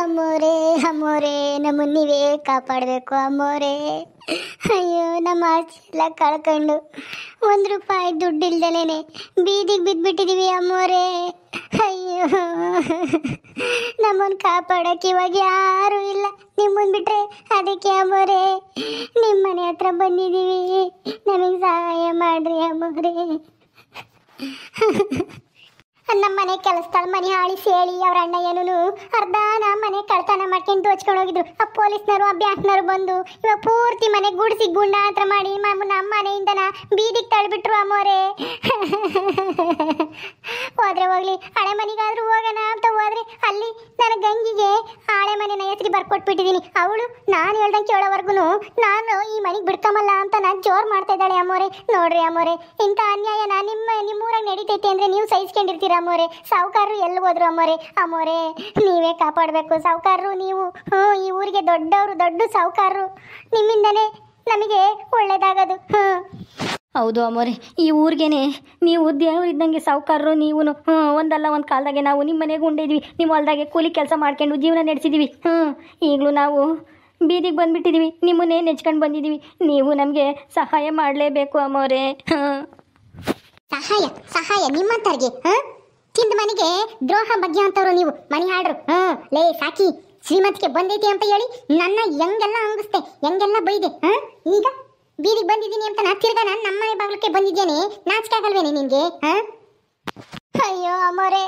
ಅಮ್ಮೋರೆ ಅಮ್ಮೋರೆ ನಮ್ಮ ನೀವೇ ಕಾಪಾಡಬೇಕು ಅಮ್ಮೋರೇ ಅಯ್ಯೋ ನಮ್ಮ ಆಚೆಲ್ಲ ಎಲ್ಲ ಕಳ್ಕೊಂಡು ಒಂದು ರೂಪಾಯಿ ದುಡ್ಡು ಇಲ್ದಲೇನೆ ಬೀದಿಗೆ ಬಿದ್ದುಬಿಟ್ಟಿದ್ದೀವಿ ಅಮ್ಮೋರೇ ಅಯ್ಯೋ ನಮ್ಮನ್ನು ಕಾಪಾಡೋಕೆ ಇವಾಗ ಯಾರೂ ಇಲ್ಲ ನಿಮ್ಮನ್ನು ಬಿಟ್ಟರೆ ಅದಕ್ಕೆ ಅಮ್ಮೋರೆ ನಿಮ್ಮ ಮನೆ ಹತ್ರ ಬಂದಿದ್ದೀವಿ ನಮಗೆ ಸಹಾಯ ಮಾಡಿರಿ ಅಮ್ಮೋರೆ ನಮ್ಮ ಮನೆ ಮನೆ ಹಾಳಿ ಸೇಳಿ ಅವ್ರ ಅಣ್ಣ ಏನೂ ಅರ್ಧ ನಮ್ಮ ಮನೆ ಕಳ್ತನ ಮಾಡ್ಕೊಂಡು ದೋಚ್ಕೊಂಡು ಹೋಗಿದ್ರು ಆ ಪೊಲೀಸ್ನವರು ಆ ಬ್ಯಾಂಕ್ನವರು ಬಂದು ಇವಾಗ ಪೂರ್ತಿ ಮನೆ ಗುಡಿಸಿ ಗುಂಡ ಹತ್ರ ಮಾಡಿ ನಮ್ಮ ಮನೆಯಿಂದನ ಬೀದಿಗೆ ತಳ್ಬಿಟ್ರು ಅಮ್ಮೋರೆ ಹೋದ್ರೆ ಹೋಗ್ಲಿ ಹಳೆ ಮನೆಗಾದ್ರೂ ಹೋಗೋಣ ಅಂತ ಹೋದ್ರೆ ಅಲ್ಲಿ ನನ್ನ ಗಂಗಿಗೆ ಹಳೆ ಮನೆನ ಹೆಸರಿ ಬರ್ಕೊಟ್ಬಿಟ್ಟಿದ್ದೀನಿ ಅವಳು ನಾನು ಹೇಳ್ದಂಗೆ ಕೇಳೋವರೆಗೂ ನಾನು ಈ ಮನೆಗೆ ಬಿಡ್ಕಮಲ್ಲ ಅಂತ ನಾನು ಜೋರ್ ಮಾಡ್ತಾ ಇದ್ದಾಳೆ ಅಮ್ಮೋರೆ ನೋಡ್ರಿ ಅಮ್ಮೋರೆ ಇಂಥ ಅನ್ಯಾಯನ ನಿಮ್ಮ ನಿಮ್ಮೂರಾಗ ನಡೀತೈತೆ ಅಂದರೆ ನೀವು ಸಹಿಸ್ಕೊಂಡಿರ್ತೀರ ಅಮ್ಮೋರೆ ಸಾವುಕಾರರು ಎಲ್ಲಿ ಹೋದ್ರು ಅಮ್ಮೋರೆ ಅಮ್ಮೋರೆ ನೀವೇ ಕಾಪಾಡಬೇಕು ಸಾವುಕಾರರು ನೀವು ಹ್ಞೂ ಈ ಊರಿಗೆ ದೊಡ್ಡವರು ದೊಡ್ಡ ಸಾವುಕಾರರು ನಿಮ್ಮಿಂದನೇ ನಮಗೆ ಒಳ್ಳೇದಾಗದು ಹ್ಞೂ ಹೌದು ಅಮ್ಮೋರೆ ಈ ಊರಿಗೇನೆ ನೀವು ದೇವರು ಇದ್ದಂಗೆ ಸಾವುಕಾರರು ನೀವು ಹ್ಞೂ ಒಂದಲ್ಲ ಒಂದು ಕಾಲದಾಗೆ ನಾವು ನಿಮ್ಮ ಮನೆಗೆ ಉಂಡಿದ್ವಿ ನಿಮ್ಮ ಹೊಲ್ದಾಗೆ ಕೂಲಿ ಕೆಲಸ ಮಾಡ್ಕೊಂಡು ಜೀವನ ನಡೆಸಿದ್ದೀವಿ ಹ್ಞೂ ಈಗಲೂ ನಾವು ಬೀದಿಗೆ ಬಂದುಬಿಟ್ಟಿದ್ದೀವಿ ನಿಮ್ಮನ್ನೇ ನೆಚ್ಕೊಂಡು ಬಂದಿದ್ದೀವಿ ನೀವು ನಮಗೆ ಸಹಾಯ ಮಾಡಲೇಬೇಕು ಅಮ್ಮೋರೆ ಹಾಂ ಸಹಾಯ ಸಹಾಯ ನಿಮ್ಮ ಹಾಂ ಹುಟ್ಟಿದ ಮನೆಗೆ ದ್ರೋಹ ಬಗ್ಗೆ ಅಂತವ್ರು ನೀವು ಮನೆ ಹಾಡ್ರು ಹ್ಞೂ ಲೇ ಸಾಕಿ ಶ್ರೀಮತಿಗೆ ಬಂದೈತಿ ಅಂತ ಹೇಳಿ ನನ್ನ ಹೆಂಗೆಲ್ಲ ಅಂಗಿಸ್ತೆ ಹೆಂಗೆಲ್ಲ ಬೈದೆ ಹಾಂ ಈಗ ಬೀದಿಗೆ ಬಂದಿದ್ದೀನಿ ಅಂತ ನಾ ತಿರ್ಗಾ ನಾನು ಮನೆ ಬಾಗ್ಲಕ್ಕೆ ಬಂದಿದ್ದೇನೆ ನಾಚಿಕೆ ಆಗಲ್ವೇನೆ ನಿನಗೆ ಹಾಂ ಅಯ್ಯೋ ಅಮ್ಮೋರೆ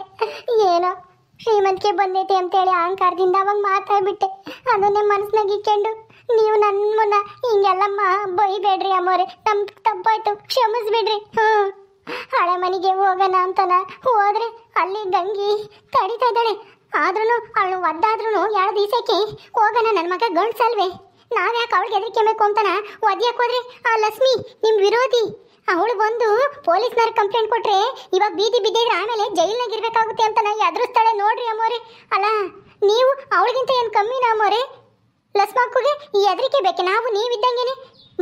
ಏನೋ ಬಂದೈತಿ ಅಂತ ಹೇಳಿ ಅಹಂಕಾರದಿಂದ ಅವಾಗ ಮಾತಾಡ್ಬಿಟ್ಟೆ ಅದನ್ನೇ ಮನಸ್ಸಿನಾಗ ಇಕ್ಕೊಂಡು ನೀವು ನನ್ನ ಮುನ್ನ ಹಿಂಗೆಲ್ಲ ಮಾ ಬೈಬೇಡ್ರಿ ಅಮ್ಮೋರೆ ನಮ್ಗೆ ತಪ್ಪಾಯ್ತು ಕ್ಷಮಿಸ್ಬಿಡ್ರಿ ಹ್ಞೂ ಹಳೆ ಮನೆಗೆ ಹೋಗೋಣ ಅಂತನ ಹೋದ್ರೆ ಅಲ್ಲಿ ಗಂಗಿ ತಡಿತಾ ಇದ್ದಾಳೆ ಆದ್ರೂ ಅವಳು ಒದ್ದಾದ್ರೂ ಎರಡು ದಿವಸಕ್ಕೆ ಹೋಗೋಣ ನನ್ನ ಮಗ ಗಂಡ್ಸಲ್ವೇ ನಾವ್ಯಾಕೆ ಅವಳಿಗೆ ಹೆದರ್ಕೆಬೇಕು ಅಂತಾನ ಒದ್ಯಾಕೆ ಹೋದ್ರೆ ಆ ಲಕ್ಷ್ಮಿ ನಿಮ್ ವಿರೋಧಿ ಅವಳು ಬಂದು ಪೊಲೀಸ್ನವ್ರ ಕಂಪ್ಲೇಂಟ್ ಕೊಟ್ರೆ ಇವಾಗ ಬೀದಿ ಬಿದ್ದಿದ್ರೆ ಆಮೇಲೆ ಜೈಲಿನಾಗ ಇರ್ಬೇಕಾಗುತ್ತೆ ಅಂತನ ಎದುರಿಸ್ತಾಳೆ ನೋಡ್ರಿ ಅಮ್ಮೋರಿ ಅಲ್ಲ ನೀವು ಅವಳಿಗಿಂತ ಏನು ಕಮ್ಮಿ ಅಮ್ಮೋರಿ ಲಸ್ಮಾಕುಗೆ ಈ ಹೆದರಿಕೆ ಬೇಕು ನಾವು ನೀವಿದ್ದಂಗೆನೆ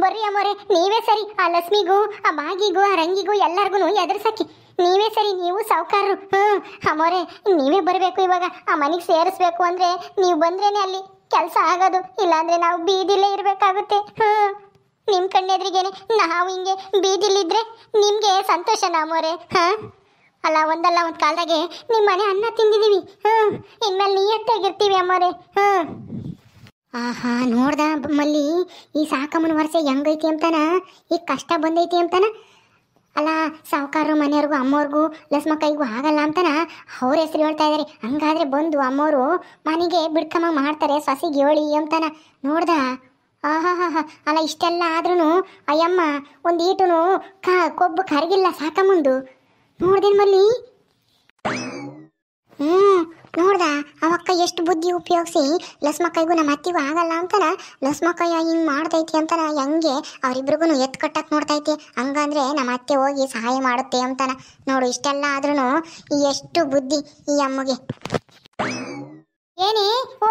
ಬರ್ರಿ ಅಮ್ಮೋರೆ ನೀವೇ ಸರಿ ಆ ಲಕ್ಷ್ಮಿಗೂ ಆ ಬಾಗಿಗೂ ಆ ರಂಗಿಗೂ ಎಲ್ಲರಿಗೂ ಎದುರ್ಸಕ್ಕಿ ನೀವೇ ಸರಿ ನೀವು ಸಾವುಕಾರರು ಹ್ಞೂ ಅಮ್ಮೋರೆ ನೀವೇ ಬರಬೇಕು ಇವಾಗ ಆ ಮನೆಗೆ ಸೇರಿಸ್ಬೇಕು ಅಂದರೆ ನೀವು ಬಂದ್ರೇನೆ ಅಲ್ಲಿ ಕೆಲಸ ಆಗೋದು ಇಲ್ಲಾಂದರೆ ನಾವು ಬೀದಿಲೇ ಇರಬೇಕಾಗುತ್ತೆ ಹ್ಞೂ ನಿಮ್ಮ ಕಣ್ಣೆದ್ರಿಗೇನೆ ನಾವು ಹಿಂಗೆ ಬೀದಿಲಿದ್ರೆ ನಿಮಗೆ ಸಂತೋಷನಾ ಅಮ್ಮೋರೆ ಹಾಂ ಅಲ್ಲ ಒಂದಲ್ಲ ಒಂದು ಕಾಲದಾಗೆ ನಿಮ್ಮ ಮನೆ ಅನ್ನ ತಿಂದಿದ್ದೀವಿ ಹ್ಞೂ ಇನ್ಮೇಲೆ ನೀಯತ್ತಾಗಿರ್ತೀವಿ ಅಮ್ಮೋರೆ ಹ್ಞೂ ಆಹಾ ನೋಡ್ದ ಮಲ್ಲಿ ಈ ಸಾಕಮ್ಮನ ವರ್ಷ ಹೆಂಗೈತಿ ಅಂತಾನ ಈಗ ಕಷ್ಟ ಬಂದೈತಿ ಅಂತಾನ ಅಲ್ಲ ಸಾವುಕಾರರು ಮನೆಯವ್ರಿಗೂ ಅಮ್ಮವ್ರಿಗೂ ಲಸ್ಮ ಕೈಗೂ ಆಗಲ್ಲ ಅಂತಾನ ಅವ್ರ ಹೆಸರು ಹೇಳ್ತಾ ಇದ್ದಾರೆ ಹಂಗಾದ್ರೆ ಬಂದು ಅಮ್ಮವರು ಮನೆಗೆ ಬಿಡ್ಕಮ್ಮ ಮಾಡ್ತಾರೆ ಸಸಿಗೆ ಹೇಳಿ ಅಂತಾನ ನೋಡ್ದ ಆಹಾ ಹಾ ಅಲ್ಲ ಇಷ್ಟೆಲ್ಲ ಆದ್ರೂ ಅಯ್ಯಮ್ಮ ಒಂದು ಈಟುನು ಕಾ ಕೊಬ್ಬು ಕರಗಿಲ್ಲ ಸಾಕಮ್ಮಂದು ನೋಡ್ದೇನು ಮಲ್ಲಿ ಹ್ಞೂ ನೋಡ್ದ ಅವಕ್ಕ ಎಷ್ಟು ಬುದ್ಧಿ ಉಪಯೋಗಿಸಿ ಲಸ್ಮಕ್ಕಾಯಿಗೂ ನಮ್ಮ ಅತ್ತಿಗೂ ಆಗಲ್ಲ ಅಂತನ ಲಸ್ಮಕ್ಕಯ್ಯ ಹಿಂಗ್ ಮಾಡ್ತೈತಿ ಅಂತನ ಹೆಂಗೆ ಅವರಿಬ್ರಿಗೂ ಎತ್ ಕಟ್ಟಕ್ ನೋಡ್ತೈತಿ ಹಂಗಂದ್ರೆ ನಮ್ಮ ಅತ್ತೆ ಹೋಗಿ ಸಹಾಯ ಮಾಡುತ್ತೆ ಅಂತಾನ ನೋಡು ಇಷ್ಟೆಲ್ಲ ಆದ್ರೂ ಎಷ್ಟು ಬುದ್ಧಿ ಈ ಅಮ್ಮಗೆ ಏನಿ ಓ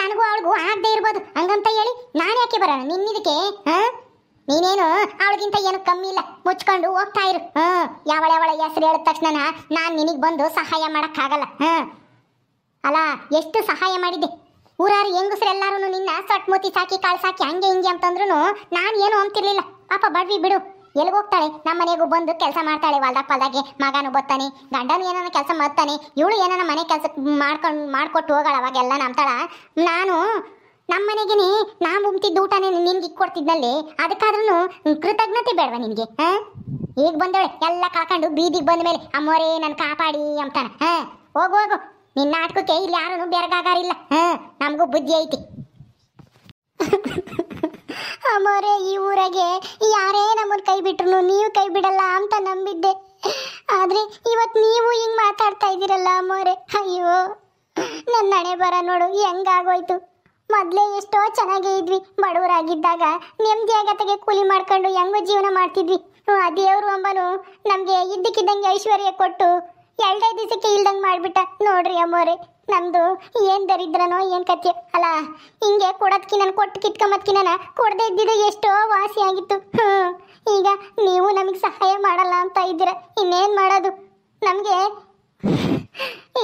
ನನಗೂ ಅವಳಿಗೂ ಆಗದೆ ಇರ್ಬೋದು ಹಂಗಂತ ಹೇಳಿ ನಾನು ಯಾಕೆ ಬರೋಣ ನಿನ್ನಿದಕ್ಕೆ ಹಾ ನೀನೇನು ಅವಳಿಗಿಂತ ಏನು ಕಮ್ಮಿ ಇಲ್ಲ ಮುಚ್ಕೊಂಡು ಹೋಗ್ತಾ ಇರು ಹ್ಞೂ ಯಾವಳ ಯಾವಳ ಹೆಸರು ಹೇಳಿದ ತಕ್ಷಣ ನಾನು ನಿನಗೆ ಬಂದು ಸಹಾಯ ಮಾಡೋಕ್ಕಾಗಲ್ಲ ಹ್ಞೂ ಅಲ್ಲ ಎಷ್ಟು ಸಹಾಯ ಮಾಡಿದ್ದೆ ಊರಾರು ಎಲ್ಲಾರು ನಿನ್ನ ಮೂತಿ ಸಾಕಿ ಕಾಳು ಸಾಕಿ ಹಂಗೆ ಹಿಂಗೆ ಅಂತಂದ್ರೂ ನಾನು ಏನು ಅಂತಿರ್ಲಿಲ್ಲ ಪಾಪ ಬಡ್ವಿ ಬಿಡು ಎಲ್ಲಿಗೆ ಹೋಗ್ತಾಳೆ ನಮ್ಮ ಮನೆಗೂ ಬಂದು ಕೆಲಸ ಮಾಡ್ತಾಳೆ ಹೊಲ್ದಾಗ ಮಗನು ಬರ್ತಾನೆ ಗಂಡನು ಏನಾನ ಕೆಲಸ ಮಾಡ್ತಾನೆ ಇವಳು ಏನನ ಮನೆ ಕೆಲಸ ಮಾಡ್ಕೊಂಡು ಮಾಡ್ಕೊಟ್ಟು ಹೋಗಳ ಅವಾಗೆಲ್ಲ ನಂಬ್ತಾಳ ನಾನು ನಮ್ಮ ಮನೆಗೇನೆ ನಾ ಉಮ್ತಿದ್ದ ಊಟನೇ ನಿನ್ಗೆ ಇಕ್ಕೊಡ್ತಿದ್ದಲ್ಲಿ ಅದಕ್ಕಾದ್ರೂ ಕೃತಜ್ಞತೆ ಬೇಡವಾ ನಿನಗೆ ಹಾಂ ಈಗ ಬಂದವಳೆ ಎಲ್ಲ ಕಳ್ಕೊಂಡು ಬೀದಿಗೆ ಬಂದ ಮೇಲೆ ಅಮ್ಮೋರೇ ನಾನು ಕಾಪಾಡಿ ಅಂತಾನೆ ಹಾಂ ಹೋಗು ಹೋಗು ನಿನ್ನ ನಾಟಕಕ್ಕೆ ಇಲ್ಲಿ ಯಾರನ್ನು ಬೆರಗಾಗಾರಿಲ್ಲ ನಮಗೂ ಬುದ್ಧಿ ಐತಿ ಅಮ್ಮೋರೆ ಈ ಊರಾಗೆ ಯಾರೇ ನಮ್ಮನ್ನು ಕೈ ಬಿಟ್ರು ನೀವು ಕೈ ಬಿಡಲ್ಲ ಅಂತ ನಂಬಿದ್ದೆ ಆದರೆ ಇವತ್ತು ನೀವು ಹಿಂಗೆ ಮಾತಾಡ್ತಾ ಇದ್ದೀರಲ್ಲ ಅಮ್ಮೋರೆ ಅಯ್ಯೋ ನನ್ನ ಹಣೆ ಬರ ನೋಡು ಹೆಂಗಾಗೋಯ್ತು ಮೊದಲೇ ಎಷ್ಟೋ ಚೆನ್ನಾಗೇ ಇದ್ವಿ ಬಡವರಾಗಿದ್ದಾಗ ಆಗತಗೆ ಕೂಲಿ ಮಾಡ್ಕೊಂಡು ಹೆಂಗೋ ಜೀವನ ಮಾಡ್ತಿದ್ವಿ ಆ ದೇವರು ಅಂಬನು ನಮಗೆ ಇದ್ದಕ್ಕಿದ್ದಂಗೆ ಐಶ್ವರ್ಯ ಕೊಟ್ಟು ಎರಡೇ ದಿವಸಕ್ಕೆ ಇಲ್ದಂಗೆ ಮಾಡಿಬಿಟ್ಟ ನೋಡ್ರಿ ಅಮ್ಮೋರೆ ನಂದು ಏನು ದರಿದ್ರನೋ ಏನು ಕತ್ಯ ಅಲ್ಲ ಹಿಂಗೆ ಕೊಡೋದ್ಕಿನ್ನ ಕೊಟ್ಟು ಕಿತ್ಕೊಂಬತ್ಕಿನ ನಾನು ಕೊಡದೇ ಇದ್ದಿದ್ದು ಎಷ್ಟೋ ವಾಸಿ ಆಗಿತ್ತು ಹ್ಞೂ ಈಗ ನೀವು ನಮಗೆ ಸಹಾಯ ಮಾಡಲ್ಲ ಅಂತ ಇದ್ದೀರ ಇನ್ನೇನು ಮಾಡೋದು ನಮಗೆ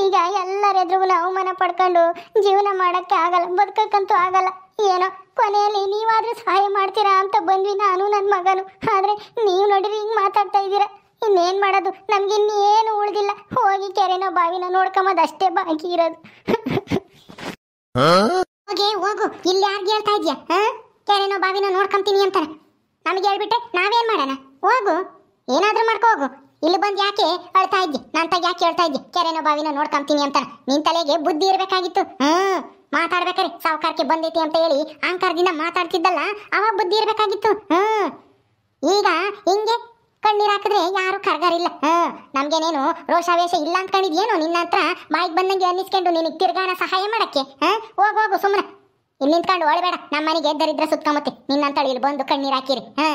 ಈಗ ನಾವು ಅವಮಾನ ಪಡ್ಕೊಂಡು ಜೀವನ ಮಾಡೋಕ್ಕೆ ಆಗಲ್ಲ ಬದುಕಕ್ಕಂತೂ ಆಗಲ್ಲ ಏನೋ ಕೊನೆಯಲ್ಲಿ ನೀವಾದರೂ ಸಹಾಯ ಮಾಡ್ತೀರಾ ಅಂತ ಬಂದ್ವಿ ನಾನು ನನ್ನ ಮಗನು ಆದರೆ ನೀವು ನೋಡಿರಿ ಹಿಂಗೆ ಮಾತಾಡ್ತಾ ಇದ್ದೀರಾ ಇನ್ನೇನ್ ಮಾಡೋದು ಇನ್ನೇನು ಉಳಿದಿಲ್ಲ ಹೋಗಿ ಕೆರೆನೋ ಬಾವಿನ ನೋಡ್ಕೊಂಬದ್ ಅಷ್ಟೇ ಬಾಕಿ ಇರೋದು ಹೋಗಿ ಹೋಗು ಇಲ್ಲಿ ಯಾರ್ಗೆ ಹೇಳ್ತಾ ಇದ್ಯಾ ಕೆರೆನೋ ಬಾವಿನ ನೋಡ್ಕೊಂತೀನಿ ಅಂತಾರೆ ನಮಗೆ ಹೇಳ್ಬಿಟ್ಟೆ ನಾವೇನ್ ಮಾಡೋಣ ಹೋಗು ಏನಾದರೂ ಮಾಡ್ಕೋ ಹೋಗು ಇಲ್ಲಿ ಬಂದು ಯಾಕೆ ಅಳ್ತಾ ಇದ್ದೆ ನಾನು ತಗ ಯಾಕೆ ಹೇಳ್ತಾ ಇದ್ದೆ ಕೆರೆನೋ ಬಾವಿನ ನೋಡ್ಕೊಂತೀನಿ ಅಂತಾರೆ ನಿನ್ ತಲೆಗೆ ಬುದ್ಧಿ ಇರಬೇಕಾಗಿತ್ತು ಹ್ಮ್ ಮಾತಾಡ್ಬೇಕಾರೆ ಸಾವುಕಾರಕ್ಕೆ ಬಂದೈತಿ ಅಂತ ಹೇಳಿ ಅಹಂಕಾರದಿಂದ ಮಾತಾಡ್ತಿದ್ದಲ್ಲ ಅವಾಗ ಬುದ್ಧಿ ಇರಬೇಕಾಗಿತ್ತು ಹ್ಮ್ ಈಗ ಹಿಂಗೆ ಕಣ್ಣೀರ್ ಹಾಕಿದ್ರೆ ಯಾರು ಕರ್ಗಾರಿಲ್ಲ ಹ್ಮ್ ನಮ್ಗೇನೇನು ರೋಷಾವೇಶ ಇಲ್ಲ ಅನ್ಕೊಂಡಿದ್ಯೇನು ನಿನ್ನ ಹತ್ರ ಬಾಯಿಗೆ ಬಂದಂಗೆ ಅನ್ನಿಸ್ಕೊಂಡು ನಿನಗೆ ತಿರ್ಗಾಣ ಸಹಾಯ ಮಾಡಕ್ಕೆ ಹಾ ಹೋಗು ಹೋಗು ಸುಮ್ಮನೆ ಇಲ್ಲಿ ನಿಂತ್ಕೊಂಡು ಒಳಬೇಡ ನಮ್ಮನೆಗೆ ಎದ್ದರಿದ್ರೆ ಸುತ್ತಮುತ್ತೆ ನಿನ್ನಂತಳು ಇಲ್ಲಿ ಬಂದು ಕಣ್ಣೀರು ಹಾಕಿರಿ ಹಾ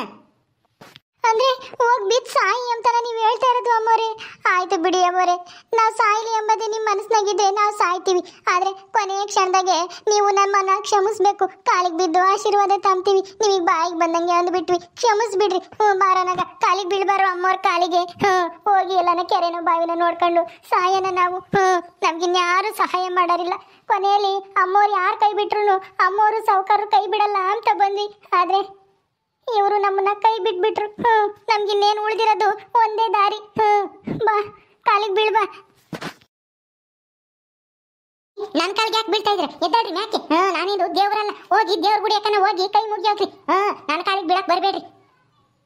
ಅಂದ್ರೆ ಹೋಗಿ ಬಿದ್ದು ಸಾಯಿ ಅಂತ ನೀವು ಹೇಳ್ತಾ ಇರೋದು ಅಮ್ಮೋರೆ ಆಯ್ತು ಬಿಡಿ ಅಮ್ಮೋರೆ ನಾವು ಸಾಯಿಲಿ ಎಂಬುದೇ ನಿಮ್ಮ ಮನಸ್ಸಿನಾಗಿದೆ ನಾವು ಸಾಯ್ತೀವಿ ಆದರೆ ಕೊನೆಯ ಕ್ಷಣದಾಗೆ ನೀವು ನಮ್ಮನ್ನ ಕ್ಷಮಿಸ್ಬೇಕು ಕಾಲಿಗೆ ಬಿದ್ದು ಆಶೀರ್ವಾದ ತಂತೀವಿ ನಿಮಗೆ ಬಾಯಿಗೆ ಬಂದಂಗೆ ಅಂದ್ಬಿಟ್ವಿ ಕ್ಷಮಿಸ್ಬಿಡ್ರಿ ಹ್ಞೂ ಮಾರನಾಗ ಕಾಲಿಗೆ ಬೀಳ್ಬಾರು ಅಮ್ಮೋರ್ ಕಾಲಿಗೆ ಹ್ಞೂ ಹೋಗಿ ಎಲ್ಲನ ಕೆರೆನೋ ಬಾವಿನ ನೋಡ್ಕೊಂಡು ಸಾಯನ ನಾವು ಹ್ಞೂ ಇನ್ಯಾರು ಸಹಾಯ ಮಾಡೋರಿಲ್ಲ ಕೊನೆಯಲ್ಲಿ ಅಮ್ಮೋರು ಯಾರು ಕೈ ಬಿಟ್ರು ಅಮ್ಮೋರು ಸಾವುಕಾರರು ಕೈ ಬಿಡಲ್ಲ ಅಂತ ಬಂದ್ವಿ ಆದರೆ ಇವರು ನಮ್ಮನ್ನ ಕೈ ಬಿಟ್ಬಿಟ್ರು ಹ್ಮ್ ನಮ್ಗೆ ಇನ್ನೇನು ಉಳಿದಿರೋದು ಒಂದೇ ದಾರಿ ಬಾ ಕಾಲಿಗೆ ಬೀಳ್ಬಾ ನನ್ನ ಕಾಲಿಗೆ ಯಾಕೆ ಬೀಳ್ತಾ ಇದ್ರೆ ಎದ್ದಾಡ್ರಿ ಮ್ಯಾಕೆ ಹಾ ನಾನೇನು ದೇವರಲ್ಲ ಹೋಗಿ ದೇವ್ರ ಗುಡಿ ಹೋಗಿ ಕೈ ಮುಗಿಯೋಕ್ರಿ ಹಾ ನನ್ ಕಾಲಿಗೆ ಬೀಳಕ್ ಬರಬೇಡ್ರಿ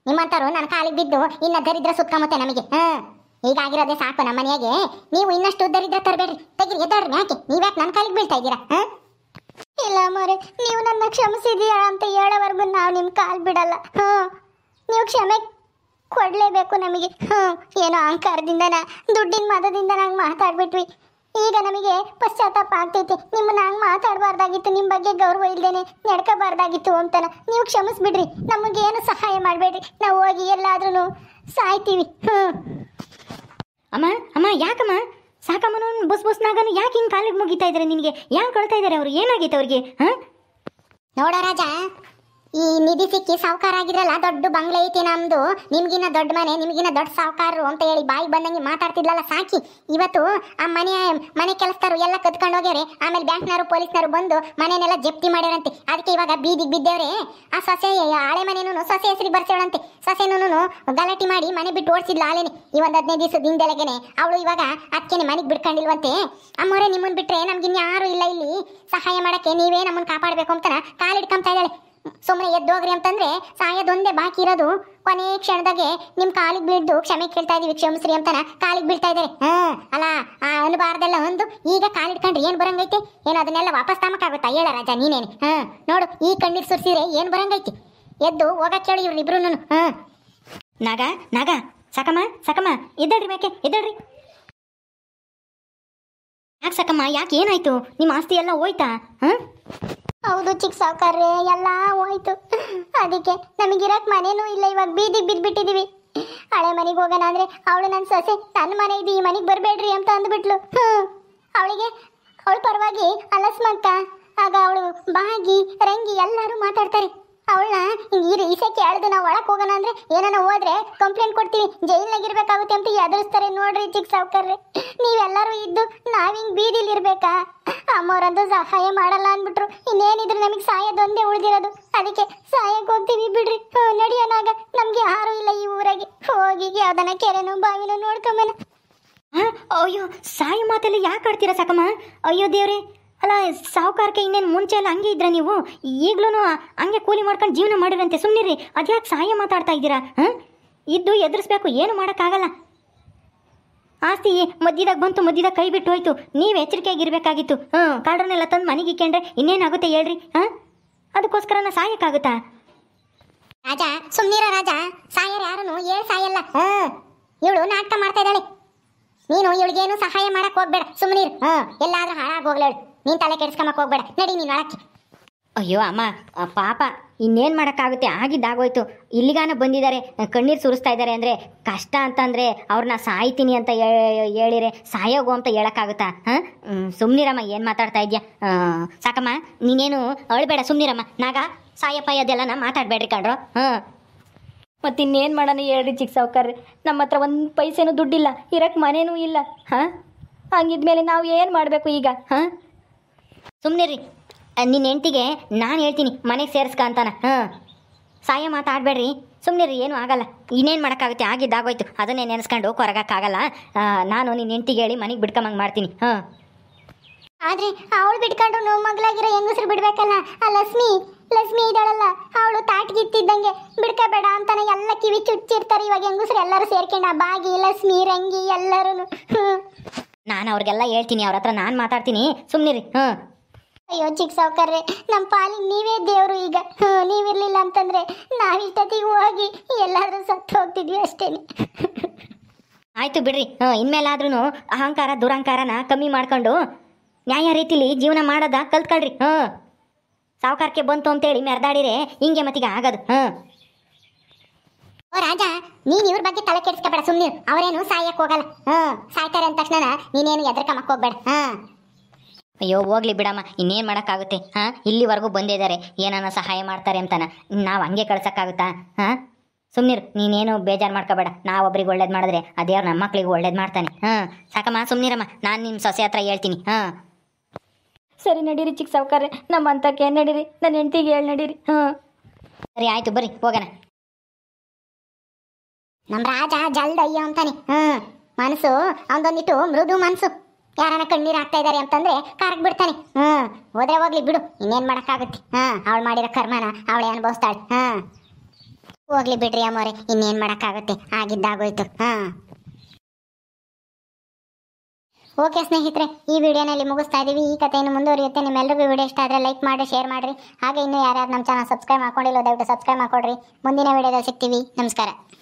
ನಿಮ್ಮಂತರು ನನ್ನ ಕಾಲಿಗೆ ಬಿದ್ದು ಇನ್ನ ದರಿದ್ರ ಸುತ್ಕೊಂಬತ್ತೆ ನಮಗೆ ಹಾ ಆಗಿರೋದೆ ಸಾಕು ನಮ್ಮ ನೀವು ಇನ್ನಷ್ಟು ದರಿದ್ರ ತರಬೇಡ್ರಿ ತೆಗಿರಿ ಯಾಕೆ ಮ್ಯಾಕೆ ನೀವ್ಯಾಕೆ ನನ್ನ ಕಾಲಿಗೆ ಬೀಳ್ತಾ ಇದ್ದೀರಾ ಹಾ ಇಲ್ಲ ಮೋರೆ ನೀವು ನನ್ನ ಕ್ಷಮಿಸಿದೀಯಾ ಅಂತ ಹೇಳೋವರೆಗೂ ನಾವು ನಿಮ್ಮ ಕಾಲು ಬಿಡಲ್ಲ ಹ್ಞೂ ನೀವು ಕ್ಷಮೆ ಕೊಡಲೇಬೇಕು ನಮಗೆ ಹ್ಞೂ ಏನೋ ಅಹಂಕಾರದಿಂದನ ದುಡ್ಡಿನ ಮದದಿಂದ ನಂಗೆ ಮಾತಾಡ್ಬಿಟ್ವಿ ಈಗ ನಮಗೆ ಪಶ್ಚಾತ್ತಾಪ ಆಗ್ತೈತೆ ನಿಮ್ಮನ್ನ ಹಂಗೆ ಮಾತಾಡಬಾರ್ದಾಗಿತ್ತು ನಿಮ್ಮ ಬಗ್ಗೆ ಗೌರವ ಇಲ್ದೇನೆ ನಡ್ಕೋಬಾರ್ದಾಗಿತ್ತು ಅಂತನ ನೀವು ಕ್ಷಮಿಸ್ಬಿಡ್ರಿ ನಮಗೇನು ಸಹಾಯ ಮಾಡಬೇಡ್ರಿ ನಾವು ಹೋಗಿ ಎಲ್ಲಾದ್ರೂ ಸಾಯ್ತೀವಿ ಹ್ಞೂ ಅಮ್ಮ ಅಮ್ಮ ಯಾಕಮ್ಮ ಸಾಕಮ್ಮನ ಬಸ್ ಬಸ್ನಾಗನು ಯಾಕೆ ಹಿಂಗೆ ಕಾಲಿಗೆ ಮುಗಿತಾ ಇದ್ದಾರೆ ನಿನಗೆ ಯಾಕೆ ಕಳ್ತಾ ಇದ್ದಾರೆ ಅವರು ಏನಾಗೈತೆ ಅವ್ರಿಗೆ ಹಾಂ ನೋಡ ರಾಜ ಈ ನಿಧಿ ಸಿಕ್ಕಿ ಸಾವುಕಾರ ಆಗಿದ್ರಲ್ಲ ದೊಡ್ಡ ಬಂಗ್ಲೆ ಐತಿ ನಮ್ದು ನಿಮ್ಗಿನ ದೊಡ್ಡ ಮನೆ ನಿಮ್ಗಿನ ದೊಡ್ಡ ಸಾವುಕಾರರು ಅಂತ ಹೇಳಿ ಬಾಯಿ ಬಂದಂಗೆ ಮಾತಾಡ್ತಿದ್ಲಲ್ಲ ಸಾಕಿ ಇವತ್ತು ಆ ಮನೆ ಮನೆ ಕೆಲಸದವರು ಎಲ್ಲ ಕದ್ಕೊಂಡು ಹೋಗ್ಯಾರೆ ಆಮೇಲೆ ಬ್ಯಾಂಕ್ನವರು ಪೊಲೀಸ್ನವರು ಬಂದು ಮನೆನೆಲ್ಲ ಜಪ್ತಿ ಮಾಡ್ಯಾರಂತೆ ಅದಕ್ಕೆ ಇವಾಗ ಬೀದಿಗೆ ಬಿದ್ದೇವ್ರೆ ಆ ಸೊಸೆ ಹಳೆ ಮನೆನೂ ಸೊಸೆ ಹೆಸರಿಗೆ ಬರ್ಸೇಳಂತೆ ಸೊಸೆನೂ ಗಲಾಟೆ ಮಾಡಿ ಮನೆ ಬಿಟ್ಟು ಓಡಿಸಿದ್ಲ ಆಲೇನೆ ಈ ಒಂದು ಹದಿನೈದು ದಿವಸ ಹಿಂದೆಲೆಗೇನೆ ಅವಳು ಇವಾಗ ಅದಕ್ಕೆ ಮನೆಗೆ ಬಿಡ್ಕೊಂಡಿಲ್ವಂತೆ ಅಮ್ಮೋರೆ ನಿಮ್ಮನ್ನು ಬಿಟ್ರೆ ಇನ್ಯಾರು ಇಲ್ಲ ಇಲ್ಲಿ ಸಹಾಯ ಮಾಡಕ್ಕೆ ನೀವೇ ನಮ್ಮನ್ನು ಕಾಪಾಡಬೇಕು ಅಂತ ಕಾಲಿಡ್ಕೊಂತ ಇದ್ದಾಳೆ ಸುಮ್ಮನೆ ಎದ್ದೋಗ್ರಿ ಅಂತಂದ್ರೆ ಸಾಯೋದೊಂದೇ ಬಾಕಿ ಇರೋದು ಕೊನೆ ಕ್ಷಣದಾಗೆ ನಿಮ್ ಕಾಲಿಗೆ ಬೀಳ್ದು ಕ್ಷಮೆ ಕೇಳ್ತಾ ಇದೀವಿ ಕ್ಷಮಿಸ್ರಿ ಅಂತನ ಕಾಲಿಗೆ ಬೀಳ್ತಾ ಇದಾರೆ ಹಾ ಅಲ್ಲ ಆ ಅನುಭಾರದೆಲ್ಲ ಒಂದು ಈಗ ಕಾಲಿಟ್ಕೊಂಡ್ರೆ ಏನ್ ಬರಂಗೈತೆ ಏನು ಅದನ್ನೆಲ್ಲ ವಾಪಸ್ ತಾಮಕ್ಕಾಗುತ್ತಾ ಹೇಳ ರಾಜ ನೀನೇನು ಹಾ ನೋಡು ಈ ಕಣ್ಣೀರ್ ಸುರಿಸಿದ್ರೆ ಏನ್ ಬರಂಗೈತಿ ಎದ್ದು ಹೋಗಕ್ಕೆ ಹೇಳಿ ಇವ್ರಿಬ್ರು ಹಾ ನಾಗ ನಾಗ ಸಕಮ್ಮ ಸಕಮ್ಮ ಇದ್ದಳ್ರಿ ಬೇಕೆ ಇದ್ದಳ್ರಿ ಯಾಕೆ ಸಕಮ್ಮ ಯಾಕೆ ಏನಾಯ್ತು ನಿಮ್ಮ ಆಸ್ತಿ ಎಲ್ಲ ಹೋಯ್ತಾ ಹ್ಮ್ ಹೌದು ಚಿಕ್ಕ ಸಾವುಕಾರ್ರೆ ಎಲ್ಲ ಹೋಯ್ತು ಅದಕ್ಕೆ ನಮಗಿರಕ್ ಮನೇನೂ ಇಲ್ಲ ಇವಾಗ ಬೀದಿಗೆ ಬಿಟ್ಟಿದ್ದೀವಿ ಹಳೆ ಮನೆಗೆ ಹೋಗೋಣ ಅಂದರೆ ಅವಳು ನನ್ನ ಸೊಸೆ ನನ್ನ ಮನೆ ಇದೆ ಈ ಮನೆಗೆ ಬರಬೇಡ್ರಿ ಅಂತ ಅಂದ್ಬಿಟ್ಲು ಹ್ಞೂ ಅವಳಿಗೆ ಅವಳು ಪರವಾಗಿ ಅಲಸ್ಮಕ್ಕ ಆಗ ಅವಳು ಬಾಗಿ ರಂಗಿ ಎಲ್ಲರೂ ಮಾತಾಡ್ತಾರೆ ಅವಳನ್ನ ಈ ರೀಸೆ ಕೇಳ್ದು ನಾವು ಒಳಗೆ ಹೋಗೋಣ ಅಂದ್ರೆ ಏನಾನ ಹೋದ್ರೆ ಕಂಪ್ಲೇಂಟ್ ಕೊಡ್ತೀವಿ ಇರ್ಬೇಕಾಗುತ್ತೆ ಅಂತ ಎದುರಿಸ್ತಾರೆ ನೋಡ್ರಿ ಚಿಕ್ಕ ಸಾವುಕಾರ್ರೆ ನೀವೆಲ್ಲರೂ ಇದ್ದು ನಾವಿಂಗ್ ಬೀದಿಲಿ ಇರ್ಬೇಕಾ ಅಮ್ಮವ್ರಂತೂ ಸಹಾಯ ಮಾಡಲ್ಲ ಅಂದ್ಬಿಟ್ರು ಇನ್ನೇನಿದ್ರು ನಮಗೆ ಒಂದೇ ಉಳಿದಿರೋದು ಅದಕ್ಕೆ ಸಹಾಯಕ್ಕೆ ಹೋಗ್ತೀವಿ ಬಿಡ್ರಿ ನಡೆಯೋನಾಗ ನಮ್ಗೆ ಯಾರೂ ಇಲ್ಲ ಈ ಊರಾಗೆ ಹೋಗಿ ಯಾವ್ದನ ಕೆರೆನೋ ಬಾವಿನೂ ನೋಡ್ಕೊಂಬನ ಅಯ್ಯೋ ಸಾಯಿ ಮಾತಲ್ಲಿ ಯಾಕೆ ಆಡ್ತೀರಾ ಸಾಕಮ್ಮ ಅಯ್ಯೋ ದೇವ್ರೆ ಅಲ್ಲ ಸಾಹುಕಾರಕ್ಕೆ ಇನ್ನೇನು ಮುಂಚೆ ಎಲ್ಲ ಹಂಗೆ ಇದ್ರ ನೀವು ಈಗಲೂ ಹಂಗೆ ಕೂಲಿ ಮಾಡ್ಕೊಂಡು ಜೀವನ ಮಾಡಿರಂತೆ ಸುಮ್ಮನಿರಿ ಅದ್ಯಾಕೆ ಸಹಾಯ ಮಾತಾಡ್ತಾ ಇದ್ದೀರಾ ಹಾಂ ಇದ್ದು ಎದುರಿಸ್ಬೇಕು ಏನು ಮಾಡೋಕ್ಕಾಗಲ್ಲ ಆಸ್ತಿ ಮಧ್ಯದಾಗ ಬಂತು ಮಧ್ಯದಾಗ ಕೈ ಬಿಟ್ಟು ಹೋಯ್ತು ನೀವು ಎಚ್ಚರಿಕೆಯಾಗಿರ್ಬೇಕಾಗಿತ್ತು ಹಾಂ ಕಾರ್ಡನ್ನೆಲ್ಲ ತಂದು ಮನೆಗೆ ಇಕ್ಕೊಂಡ್ರೆ ಇನ್ನೇನಾಗುತ್ತೆ ಹೇಳ್ರಿ ಹಾಂ ಅದಕ್ಕೋಸ್ಕರನ ಸಹಾಯಕ್ಕಾಗುತ್ತಾ ರಾಜ ಸುಮ್ನೀರ ರಾಜ ಸಾಯರ್ ಯಾರನು ಏಳು ಸಾಯಲ್ಲ ಹಾಂ ಇವಳು ನಾಟಕ ಮಾಡ್ತಾ ಇದ್ದಾಳೆ ನೀನು ಇವಳಿಗೇನು ಸಹಾಯ ಮಾಡೋಕ್ಕೆ ಹೋಗ್ಬೇಡ ಸುಮ್ನೀರ್ ಹಾಂ ಎಲ್ಲಾದರೂ ಹಾಳಾಗಿ ಹೋಗ್ಲೇಳು ನೀನು ತಲೆ ಕೆಡ್ಸ್ಕೊಂಬಕ್ ಹೋಗ್ಬೇಡ ನಡಿ ನೀನು ಒಳಕ್ಕೆ ಅಯ್ಯೋ ಅಮ್ಮ ಪಾಪ ಇನ್ನೇನು ಮಾಡೋಕ್ಕಾಗುತ್ತೆ ಆಗಿದ್ದಾಗೋಯ್ತು ಇಲ್ಲಿಗಾನ ಬಂದಿದ್ದಾರೆ ಕಣ್ಣೀರು ಸುರಿಸ್ತಾ ಇದ್ದಾರೆ ಅಂದರೆ ಕಷ್ಟ ಅಂತಂದರೆ ಅವ್ರನ್ನ ಸಾಯ್ತೀನಿ ಅಂತ ಹೇಳಿರೆ ಸಾಯೋಗು ಅಂತ ಹೇಳೋಕ್ಕಾಗುತ್ತಾ ಹಾಂ ಸುಮ್ಮನಿರಮ್ಮ ಏನು ಮಾತಾಡ್ತಾ ಇದ್ಯಾ ಸಾಕಮ್ಮ ನೀನೇನು ಅಳ್ಬೇಡ ಸುಮ್ಮನಿರಮ್ಮ ನಾಗ ಸಾಯಪ್ಪ ಅದೆಲ್ಲ ಮಾತಾಡಬೇಡ್ರಿ ಕಣ್ರು ಹಾಂ ಮತ್ತು ಇನ್ನೇನ್ ಮಾಡೋಣ ಹೇಳ್ರಿ ಚಿಕ್ಕ ಸಾವುಕಾರ್ರಿ ನಮ್ಮ ಹತ್ರ ಒಂದು ಪೈಸೆನೂ ದುಡ್ಡಿಲ್ಲ ಇರಕ್ಕೆ ಮನೇನೂ ಇಲ್ಲ ಹಾಂ ಹಂಗಿದ್ಮೇಲೆ ನಾವು ಏನು ಮಾಡಬೇಕು ಈಗ ಹಾಂ ಸುಮ್ಮನೆ ರೀ ನಿನ್ನ ಹೆಂಡ್ತಿಗೆ ನಾನು ಹೇಳ್ತೀನಿ ಮನೆಗೆ ಸೇರಿಸ್ಕ ಅಂತಾನೆ ಹಾಂ ಸಾಯ ಮಾತಾಡಬೇಡ್ರಿ ಸುಮ್ಮನೆ ರೀ ಏನೂ ಆಗಲ್ಲ ಇನ್ನೇನು ಮಾಡೋಕ್ಕಾಗುತ್ತೆ ಆಗಿದ್ದಾಗೋಯ್ತು ಅದನ್ನೇ ನೆನೆಸ್ಕೊಂಡು ಹೊರಗೋಕ್ಕಾಗಲ್ಲ ನಾನು ನಿನ್ನ ಹೆಂಡ್ತಿಗೆ ಹೇಳಿ ಮನೆಗೆ ಬಿಡ್ಕೊಂಬಂಗೆ ಮಾಡ್ತೀನಿ ಹಾಂ ಆದರೆ ಅವಳು ಬಿಟ್ಕೊಂಡು ನೋವು ಮಗಳಾಗಿರೋ ಹೆಂಗಸರು ಬಿಡಬೇಕಲ್ಲ ಆ ಲಕ್ಷ್ಮಿ ಲಕ್ಷ್ಮಿ ಇದ್ದಾಳಲ್ಲ ಅವಳು ತಾಟ್ಗಿತ್ತಿದ್ದಂಗೆ ಬಿಡ್ಕೋಬೇಡ ಅಂತಾನೆ ಎಲ್ಲ ಕಿವಿ ಚುಚ್ಚಿರ್ತಾರೆ ಇವಾಗ ಹೆಂಗಸರು ಎಲ್ಲರೂ ಸೇರ್ಕೊಂಡ ಬಾಗಿ ಲಕ್ಷ್ಮಿ ರಂಗಿ ಎಲ್ಲರೂ ನಾನು ಅವ್ರಿಗೆಲ್ಲ ಹೇಳ್ತೀನಿ ಅವ್ರ ಹತ್ರ ನಾನು ಮಾತಾಡ್ತೀನಿ ಸುಮ್ಮನೆ ರೀ ಹ್ಞೂ ಅಯ್ಯೋ ಚಿಕ್ಕ ಸಾವುಕಾರ್ರೆ ನಮ್ಮ ಪಾಲಿ ನೀವೇ ದೇವರು ಈಗ ಹ್ಞೂ ನೀವಿರಲಿಲ್ಲ ಅಂತಂದರೆ ನಾವು ಇಷ್ಟೊತ್ತಿಗೆ ಹೋಗಿ ಎಲ್ಲಾದರೂ ಸತ್ತು ಹೋಗ್ತಿದ್ವಿ ಅಷ್ಟೇ ಆಯಿತು ಬಿಡ್ರಿ ಇನ್ಮೇಲಾದ್ರೂ ಅಹಂಕಾರ ದುರಹಂಕಾರನ ಕಮ್ಮಿ ಮಾಡ್ಕೊಂಡು ನ್ಯಾಯ ರೀತಿಲಿ ಜೀವನ ಮಾಡೋದ ಕಲ್ತ್ಕೊಳ್ರಿ ಹ್ಞೂ ಸಾವುಕಾರಕ್ಕೆ ಬಂತು ಅಂತೇಳಿ ಮೆರೆದಾಡಿರೆ ಹಿಂಗೆ ಮತಿಗೆ ಆಗೋದು ಹ್ಞೂ ಓ ರಾಜ ನೀನ್ ಇವ್ರ ಬಗ್ಗೆ ತಲೆ ಕೆಡಿಸ್ಕೋಬೇಡ ಸುಮ್ಮನೆ ಅವರೇನು ಸಾಯಕ್ ಹೋಗಲ್ಲ ಹ್ಞೂ ಸಾಯ್ತಾರೆ ಅಂದ ತಕ್ಷಣ ನೀನೇನು ಎದ್ರಕಮಕ್ಕೆ ಹೋಗ್ಬೇಡ ಹಾಂ ಅಯ್ಯೋ ಹೋಗ್ಲಿ ಬಿಡಮ್ಮ ಇನ್ನೇನು ಮಾಡೋಕ್ಕಾಗುತ್ತೆ ಹಾಂ ಇಲ್ಲಿವರೆಗೂ ಬಂದಿದ್ದಾರೆ ಏನನ್ನ ಸಹಾಯ ಮಾಡ್ತಾರೆ ಅಂತಾನೆ ನಾವು ಹಂಗೆ ಕಳ್ಸೋಕ್ಕಾಗುತ್ತಾ ಹಾಂ ಸುಮ್ನಿರು ನೀನೇನು ಬೇಜಾರು ಮಾಡ್ಕೋಬೇಡ ನಾವು ಒಳ್ಳೇದು ಮಾಡಿದ್ರೆ ಅದೇವ್ರು ನಮ್ಮ ಮಕ್ಳಿಗೆ ಒಳ್ಳೇದು ಮಾಡ್ತಾನೆ ಹಾಂ ಸಾಕಮ್ಮ ಸುಮ್ನಿರಮ್ಮ ನಾನು ನಿಮ್ಮ ಸೊಸೆ ಹತ್ರ ಹೇಳ್ತೀನಿ ಹಾಂ ಸರಿ ನಡೀರಿ ಚಿಕ್ಕ ಸಾವುಕಾರ್ರೆ ನಮ್ಮ ಅಂತಕ್ಕೆ ನಡೀರಿ ನನ್ನ ಹೆಂಡತಿಗೆ ಹೇಳಿ ನಡೀರಿ ಹಾಂ ಸರಿ ಆಯಿತು ಬರ್ರಿ ಹೋಗೋಣ ನಮ್ಮ ರಾಜ ಜಲ್ದ ಅಯ್ಯೋ ಅಂತಾನೆ ಹಾಂ ಮನಸ್ಸು ಅವನದೊಂದಿಟ್ಟು ಮೃದು ಮನಸ್ಸು ಯಾರನ್ನ ಕಣ್ಣೀರು ಹಾಕ್ತಾ ಇದ್ದಾರೆ ಅಂತಂದ್ರೆ ಕಾರಕ್ ಬಿಡ್ತಾನೆ ಹ್ಮ್ ಹೋದ್ರೆ ಹೋಗ್ಲಿ ಬಿಡು ಇನ್ನೇನ್ ಮಾಡಕ್ಕಾಗತ್ತೆ ಹಾ ಅವಳು ಮಾಡಿರೋ ಕರ್ಮನ ಅವಳೇ ಅನುಭವಿಸ್ತಾಳೆ ಹಾ ಹೋಗ್ಲಿ ಬಿಡ್ರಿ ಅಮ್ಮವ್ರೆ ಇನ್ನೇನ್ ಮಾಡಕ್ಕಾಗತ್ತೆ ಆಗಿದ್ದಾಗೋಯ್ತು ಹಾ ಓಕೆ ಸ್ನೇಹಿತರೆ ಈ ವಿಡಿಯೋನಲ್ಲಿ ಮುಗಿಸ್ತಾ ಇದ್ದೀವಿ ಈ ಕಥೆಯನ್ನು ಮುಂದುವರಿಯುತ್ತೆ ನಿಮ್ಮೆಲ್ಲರಿಗೂ ವಿಡಿಯೋ ಇಷ್ಟ ಆದರೆ ಲೈಕ್ ಮಾಡಿ ಶೇರ್ ಮಾಡಿರಿ ಹಾಗೆ ಇನ್ನೂ ಯಾರ್ಯಾರು ನಮ್ಮ ಚಾನಲ್ ಸಬ್ಸ್ಕ್ರೈಬ್ ಮಾಡ್ಕೊಂಡಿಲ್ಲ ದಯವಿಟ್ಟು ಸಬ್ಸ್ಕ್ರೈಬ್ ಮಾಡ್ಕೊಡ್ರಿ ಮುಂದಿನ ವಿಡಿಯೋದಲ್ಲಿ ಸಿಗ್ತೀವಿ ನಮಸ್ಕಾರ